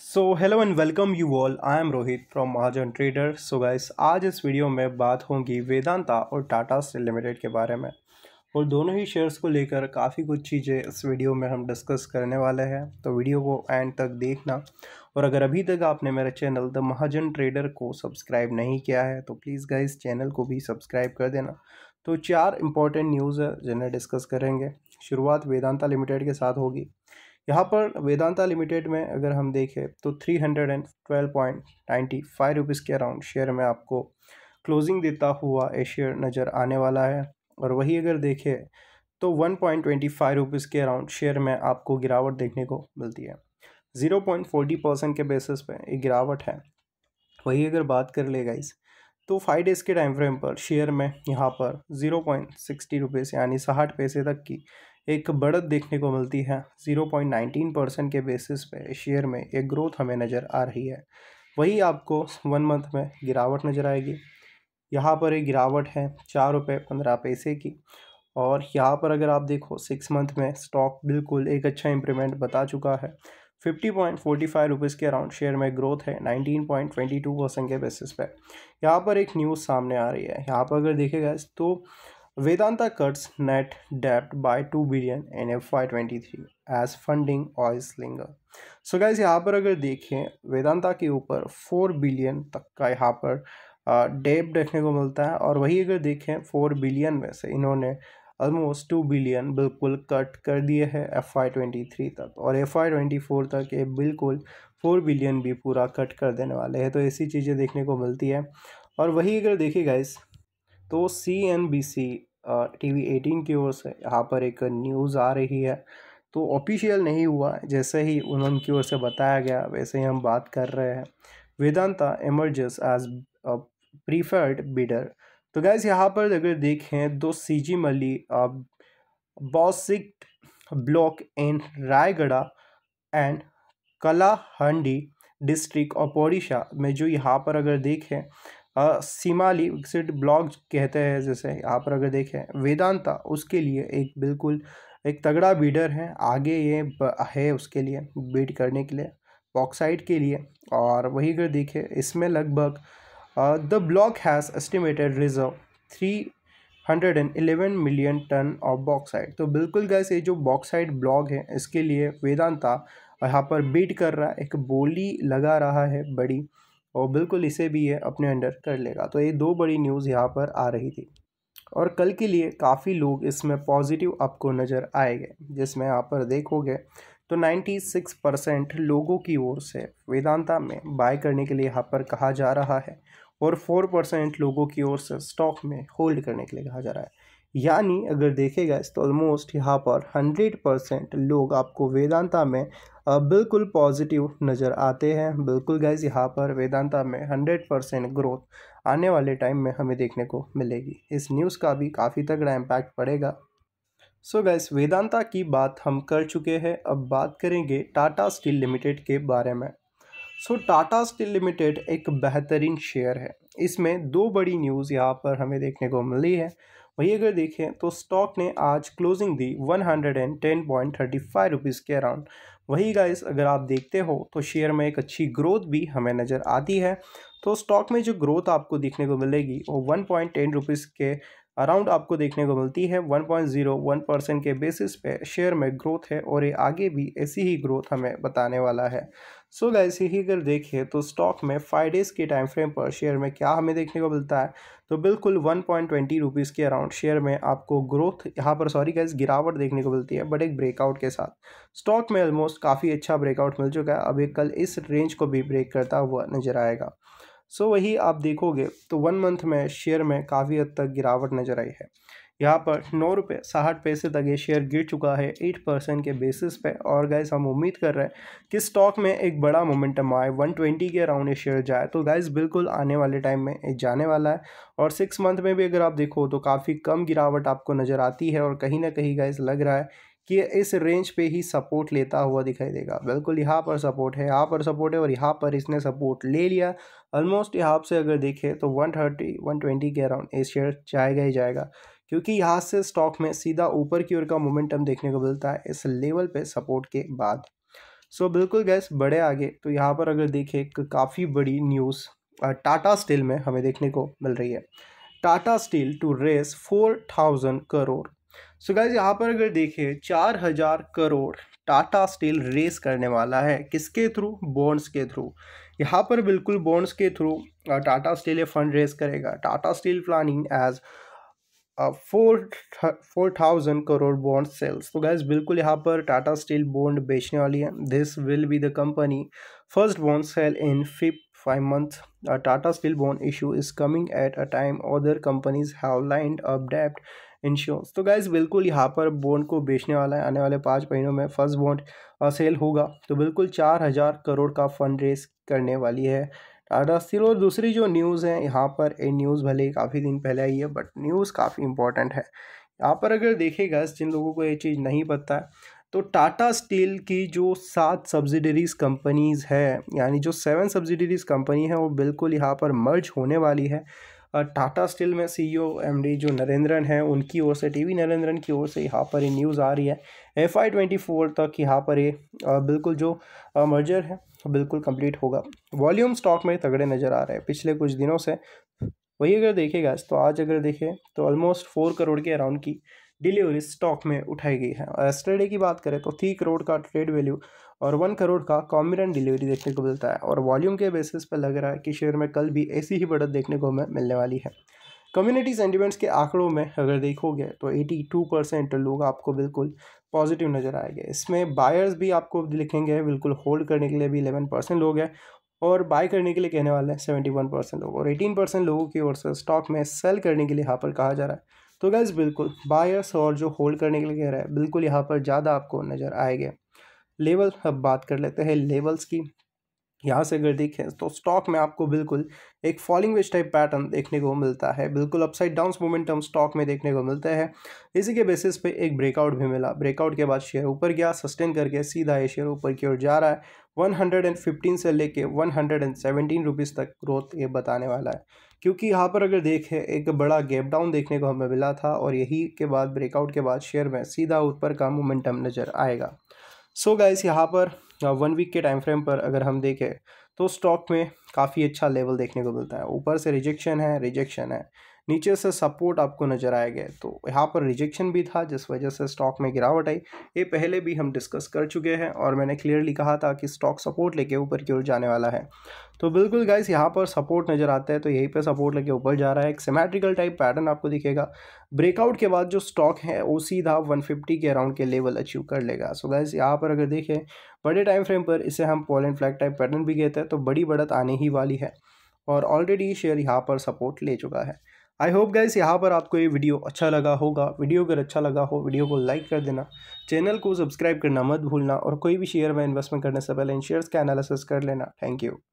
So hello and welcome you all I am Rohit from Mahajan trader so guys आज इस video में बात होगी वेदांता और टाटा स्टील लिमिटेड के बारे में और दोनों ही शेयर्स को लेकर काफ़ी कुछ चीज़ें इस वीडियो में हम डिस्कस करने वाले हैं तो वीडियो को एंड तक देखना और अगर अभी तक आपने मेरे चैनल द महाजन ट्रेडर को सब्सक्राइब नहीं किया है तो प्लीज़ गाइस चैनल को भी सब्सक्राइब कर देना तो चार इंपॉर्टेंट न्यूज़ है जिन्हें डिस्कस करेंगे शुरुआत वेदांता लिमिटेड के साथ होगी यहाँ पर वेदांता लिमिटेड में अगर हम देखें तो three hundred and twelve point ninety five rupees के अराउंड शेयर में आपको क्लोजिंग देता हुआ ए शेयर नज़र आने वाला है और वही अगर देखें तो one point twenty five rupees के अराउंड शेयर में आपको गिरावट देखने को मिलती है ज़ीरो पॉइंट फोर्टी परसेंट के बेसिस पर एक गिरावट है वही अगर बात कर ले गाइस तो फाइव डेज़ के टाइम फ्रेम पर शेयर में यहाँ पर ज़ीरो पॉइंट सिक्सटी रुपीज़ यानी साठ पैसे तक की एक बढ़त देखने को मिलती है जीरो पॉइंट नाइनटीन परसेंट के बेसिस पे शेयर में एक ग्रोथ हमें नज़र आ रही है वही आपको वन मंथ में गिरावट नज़र आएगी यहाँ पर एक गिरावट है चार रुपये पंद्रह पैसे की और यहाँ पर अगर आप देखो सिक्स मंथ में स्टॉक बिल्कुल एक अच्छा इंप्रूवमेंट बता चुका है fifty point forty five rupees के अराउंड शेयर में ग्रोथ है nineteen point twenty two percent के बेसिस पे यहाँ पर एक न्यूज़ सामने आ रही है यहाँ पर अगर देखेगा तो Vedanta cuts net debt by 2 billion in FY23 as funding oil slinger. So so guys यहाँ पर अगर देखें वेदांता के ऊपर 4 बिलियन तक का यहाँ पर डेप देखने को मिलता है और वही अगर देखें 4 बिलियन में से इन्होंने ऑलमोस्ट टू बिलियन बिल्कुल कट कर दिए हैं एफ आई ट्वेंटी थ्री तक और एफ आई ट्वेंटी फोर तक ये बिल्कुल फोर बिलियन भी पूरा कट कर देने वाले हैं तो ऐसी चीज़ें देखने को मिलती है और वही अगर देखिए गाइस तो C N B C T V eighteen की ओर से यहाँ पर एक न्यूज़ आ रही है तो ऑफिशियल नहीं हुआ जैसे ही उन्होंने की ओर से बताया गया वैसे ही हम बात कर रहे हैं Vedanta emerges as preferred bidder तो गैस यहाँ पर अगर देखें तो Sijimali bauxite block in Rayagada and Kalahandi district of Odisha में जो यहाँ पर अगर देखें सीमाली विकसित ब्लॉग कहते हैं जैसे आप अगर देखें वेदांता उसके लिए एक बिल्कुल एक तगड़ा बीडर है आगे ये है उसके लिए बीड करने के लिए बॉक्साइड के लिए और वही अगर देखें इसमें लगभग the block has estimated reserve three hundred and eleven million ton of bauxite तो बिल्कुल गैस ये जो बॉक्साइड ब्लॉग है इसके लिए वेदांता यहाँ पर बीट कर रहा है एक बोली लगा रहा है बड़ी और बिल्कुल इसे भी ये अपने अंडर कर लेगा तो ये दो बड़ी न्यूज़ यहाँ पर आ रही थी और कल के लिए काफ़ी लोग इसमें पॉजिटिव आपको नज़र आएंगे जिसमें यहाँ पर देखोगे तो 96 परसेंट लोगों की ओर से वेदांता में बाय करने के लिए यहाँ पर कहा जा रहा है और 4 परसेंट लोगों की ओर से स्टॉक में होल्ड करने के लिए कहा जा रहा है यानी अगर देखेगा इस तो ऑलमोस्ट यहाँ पर हंड्रेड परसेंट लोग आपको वेदांता में बिल्कुल पॉजिटिव नज़र आते हैं बिल्कुल गैस यहाँ पर वेदांता में हंड्रेड परसेंट ग्रोथ आने वाले टाइम में हमें देखने को मिलेगी इस न्यूज़ का भी काफ़ी तगड़ा इम्पैक्ट पड़ेगा सो so गैस वेदांता की बात हम कर चुके हैं अब बात करेंगे टाटा स्टील लिमिटेड के बारे में सो टाटा स्टील लिमिटेड एक बेहतरीन शेयर है इसमें दो बड़ी न्यूज़ यहाँ पर हमें देखने को मिली है वही अगर देखें तो स्टॉक ने आज क्लोजिंग दी one hundred and ten point thirty five rupees के अराउंड वही गाइस अगर आप देखते हो तो शेयर में एक अच्छी ग्रोथ भी हमें नज़र आती है तो स्टॉक में जो ग्रोथ आपको देखने को मिलेगी वो वन पॉइंट टेन रुपीज़ के अराउंड आपको देखने को मिलती है 1.01 परसेंट के बेसिस पे शेयर में ग्रोथ है और ये आगे भी ऐसी ही ग्रोथ हमें बताने वाला है सो so गाइस यही अगर देखिए तो स्टॉक में फाइव डेज़ के टाइम फ्रेम पर शेयर में क्या हमें देखने को मिलता है तो बिल्कुल वन पॉइंट ट्वेंटी रुपीज़ के अराउंड शेयर में आपको ग्रोथ यहाँ पर सॉरी गाइस गिरावट देखने को मिलती है बट एक ब्रेकआउट के साथ स्टॉक में ऑलमोस्ट काफ़ी अच्छा ब्रेकआउट मिल चुका है अब एक कल इस रेंज को भी ब्रेक करता हुआ नजर आएगा सो so, वही आप देखोगे तो वन मंथ में शेयर में काफ़ी हद तक गिरावट नज़र आई है यहाँ पर नौ रुपये साठ पैसे तक ये शेयर गिर चुका है एट परसेंट के बेसिस पे और गाइज हम उम्मीद कर रहे हैं कि स्टॉक में एक बड़ा मोमेंटम आए वन ट्वेंटी के अराउंड ये शेयर जाए तो गाइज बिल्कुल आने वाले टाइम में जाने वाला है और सिक्स मंथ में भी अगर आप देखो तो काफ़ी कम गिरावट आपको नज़र आती है और कहीं ना कहीं गाइज लग रहा है कि इस रेंज पे ही सपोर्ट लेता हुआ दिखाई देगा बिल्कुल यहाँ पर सपोर्ट है यहाँ पर सपोर्ट है और यहाँ पर इसने सपोर्ट ले लिया ऑलमोस्ट यहाँ से अगर देखें तो 130 120 के अराउंड ये शेयर जाएगा ही जाएगा क्योंकि यहाँ से स्टॉक में सीधा ऊपर की ओर का मोमेंटम देखने को मिलता है इस लेवल पे सपोर्ट के बाद सो so, बिल्कुल गैस बड़े आगे तो यहाँ पर अगर देखें एक काफ़ी बड़ी न्यूज़ टाटा स्टील में हमें देखने को मिल रही है Tata Steel to raise four thousand crore so so guys यहाँ पर अगर देखें चार हजार करोड़ टाटा स्टील रेस करने वाला है किसके थ्रू बॉन्ड्स के थ्रू यहाँ पर बिल्कुल बॉन्ड्स के थ्रू टाटा स्टील ये फंड रेस करेगा Tata Steel planning as four four thousand crore bond sales तो गैस बिल्कुल यहाँ पर टाटा स्टील बॉन्ड बेचने वाली है this will be the company first bond sale in fif five month Tata Steel bond issue is coming at a time other companies have lined lined insurance तो guys बिल्कुल यहाँ पर बॉन्ड को बेचने वाला है आने वाले पाँच महीनों में फर्स्ट बॉन्ड सेल होगा तो बिल्कुल चार हज़ार करोड़ का फंड रेस करने वाली है दरअसल और दूसरी जो न्यूज़ है यहाँ पर ये न्यूज़ भले ही काफ़ी दिन पहले आई है बट न्यूज़ काफ़ी इंपॉर्टेंट है यहाँ पर अगर देखेगा जिन लोगों को ये चीज़ नहीं पता है तो टाटा स्टील की जो सात सब्सिडरीज कंपनीज़ है यानी जो सेवन सब्सिडरीज कंपनी है वो बिल्कुल यहाँ पर मर्ज होने वाली है टाटा स्टील में सीईओ एमडी e जो नरेंद्रन है उनकी ओर से टीवी नरेंद्रन की ओर से यहाँ पर ये न्यूज़ आ रही है एफ आई ट्वेंटी फोर तक यहाँ पर ये बिल्कुल जो मर्जर है बिल्कुल कंप्लीट होगा वॉल्यूम स्टॉक में तगड़े नज़र आ रहे हैं पिछले कुछ दिनों से वही अगर देखेगा तो आज अगर देखें तो ऑलमोस्ट फोर करोड़ के अराउंड की डिलीवरी स्टॉक में उठाई गई है एस्टरडे की बात करें तो थ्री करोड़ का ट्रेड वैल्यू और वन करोड़ का कॉमिडन डिलीवरी देखने को मिलता है और वॉल्यूम के बेसिस पर लग रहा है कि शेयर में कल भी ऐसी ही बढ़त देखने को हमें मिलने वाली है कम्युनिटी सेंटिमेंट्स के आंकड़ों में अगर देखोगे तो 82 परसेंट लोग आपको बिल्कुल पॉजिटिव नज़र आएंगे इसमें बायर्स भी आपको लिखेंगे बिल्कुल होल्ड करने के लिए भी 11 परसेंट लोग हैं और बाय करने के लिए कहने वाले हैं सेवेंटी वन परसेंट लोग और एटीन परसेंट लोगों की ओर से स्टॉक में सेल करने के लिए यहाँ पर कहा जा रहा है तो गैस बिल्कुल बायर्स और जो होल्ड करने के लिए कह रहा है बिल्कुल यहाँ पर ज़्यादा आपको नज़र आएगा लेवल अब बात कर लेते हैं लेवल्स की यहाँ से अगर देखें तो स्टॉक में आपको बिल्कुल एक फॉलिंग वेज टाइप पैटर्न देखने को मिलता है बिल्कुल अपसाइड डाउन मोमेंटम स्टॉक में देखने को मिलता है इसी के बेसिस पे एक ब्रेकआउट भी मिला ब्रेकआउट के बाद शेयर ऊपर गया सस्टेन करके सीधा ये शेयर ऊपर की ओर जा रहा है 115 से लेके 117 रुपीज़ तक ग्रोथ ये बताने वाला है क्योंकि यहाँ पर अगर देखें एक बड़ा गैप डाउन देखने को हमें मिला था और यही के बाद ब्रेकआउट के बाद शेयर में सीधा ऊपर का मोमेंटम नज़र आएगा सो गाइस यहाँ पर वन uh, वीक के टाइम फ्रेम पर अगर हम देखें तो स्टॉक में काफ़ी अच्छा लेवल देखने को मिलता है ऊपर से रिजेक्शन है रिजेक्शन है नीचे से सपोर्ट आपको नज़र गया तो यहाँ पर रिजेक्शन भी था जिस वजह से स्टॉक में गिरावट आई ये पहले भी हम डिस्कस कर चुके हैं और मैंने क्लियरली कहा था कि स्टॉक सपोर्ट लेके ऊपर की ओर जाने वाला है तो बिल्कुल गाइस यहाँ पर सपोर्ट नज़र आता है तो यहीं पे सपोर्ट लेके ऊपर जा रहा है एक सिमेट्रिकल टाइप पैटर्न आपको दिखेगा ब्रेकआउट के बाद जो स्टॉक है वो सीधा 150 के अराउंड के लेवल अचीव कर लेगा सो गाइस यहाँ पर अगर देखें बड़े टाइम फ्रेम पर इसे हम pole and flag type pattern भी कहते हैं तो बड़ी बढ़त आने ही वाली है और ऑलरेडी शेयर यहाँ पर सपोर्ट ले चुका है आई होप गाइस यहाँ पर आपको ये वीडियो अच्छा लगा होगा वीडियो अगर अच्छा लगा हो वीडियो को लाइक कर देना चैनल को सब्सक्राइब करना मत भूलना और कोई भी शेयर में इन्वेस्टमेंट करने से पहले इन शेयर्स का एनालिसिस कर लेना थैंक यू